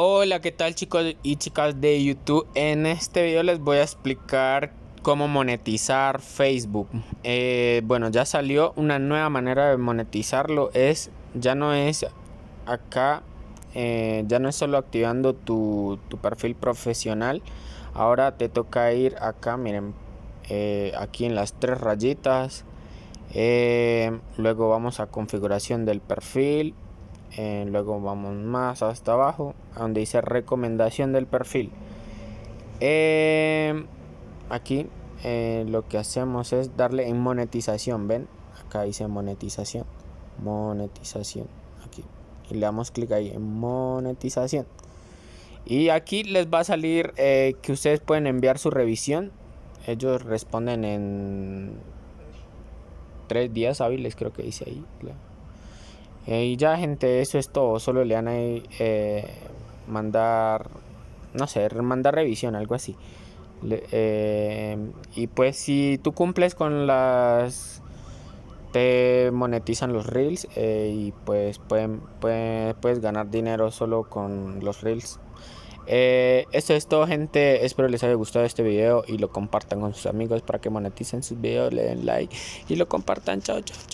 Hola, ¿qué tal chicos y chicas de YouTube? En este video les voy a explicar cómo monetizar Facebook. Eh, bueno, ya salió una nueva manera de monetizarlo. Es, ya no es acá, eh, ya no es solo activando tu, tu, perfil profesional. Ahora te toca ir acá, miren, eh, aquí en las tres rayitas. luego vamos a configuración del perfil eh, luego vamos más hasta abajo donde dice recomendación del perfil eh, aquí eh, lo que hacemos es darle en monetización ven acá dice monetización monetización aquí y le damos clic ahí en monetización y aquí les va a salir que ustedes pueden enviar su revisión ellos responden en tres días hábiles creo que dice ahí eh, y ya, gente, eso es todo. Solo le van a eh, mandar, no sé, mandar revisión, algo así. Eh, y pues si tú cumples con las... Te monetizan los reels y pues pueden, puedes ganar dinero solo con los reels. esto es todo gente, espero les haya gustado este video y lo compartan con sus amigos para que moneticen sus videos, le den like y lo compartan, chao, chao, chao.